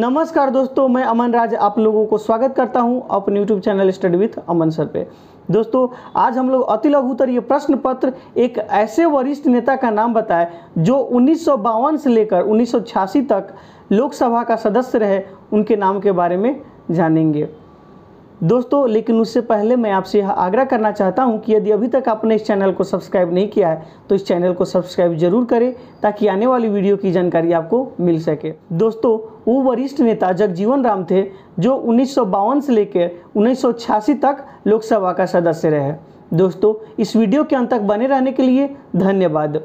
नमस्कार दोस्तों मैं अमन राज आप लोगों को स्वागत करता हूं अपने YouTube channel study with Aman sir पे दोस्तों आज हम लोग अति लघुतर ये प्रश्न पत्र एक ऐसे वरिष्ठ नेता का नाम बताए जो उन्नीस से लेकर उन्नीस तक लोकसभा का सदस्य रहे उनके नाम के बारे में जानेंगे दोस्तों लेकिन उससे पहले मैं आपसे यह आग्रह करना चाहता हूं कि यदि अभी तक आपने इस चैनल को सब्सक्राइब नहीं किया है तो इस चैनल को सब्सक्राइब जरूर करें ताकि आने वाली वीडियो की जानकारी आपको मिल सके दोस्तों वो वरिष्ठ नेता जगजीवन राम थे जो उन्नीस से लेकर उन्नीस तक लोकसभा का सदस्य रहे दोस्तों इस वीडियो के अंत तक बने रहने के लिए धन्यवाद